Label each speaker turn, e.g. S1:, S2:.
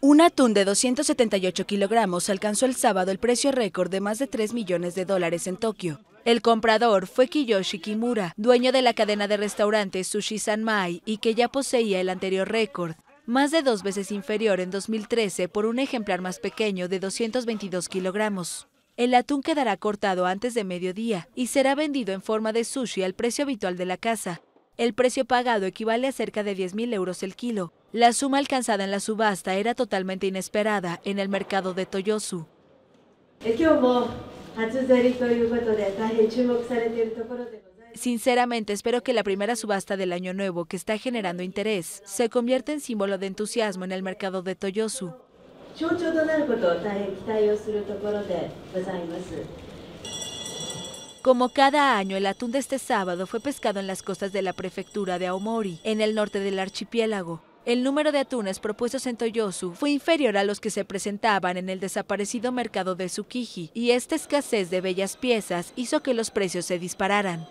S1: Un atún de 278 kilogramos alcanzó el sábado el precio récord de más de 3 millones de dólares en Tokio. El comprador fue Kiyoshi Kimura, dueño de la cadena de restaurantes Sushi Sanmai y que ya poseía el anterior récord, más de dos veces inferior en 2013 por un ejemplar más pequeño de 222 kilogramos. El atún quedará cortado antes de mediodía y será vendido en forma de sushi al precio habitual de la casa, el precio pagado equivale a cerca de 10.000 euros el kilo. La suma alcanzada en la subasta era totalmente inesperada en el mercado de Toyosu. Sinceramente espero que la primera subasta del año nuevo que está generando interés se convierta en símbolo de entusiasmo en el mercado de Toyosu. Como cada año, el atún de este sábado fue pescado en las costas de la prefectura de Aomori, en el norte del archipiélago. El número de atunes propuestos en Toyosu fue inferior a los que se presentaban en el desaparecido mercado de Tsukiji, y esta escasez de bellas piezas hizo que los precios se dispararan.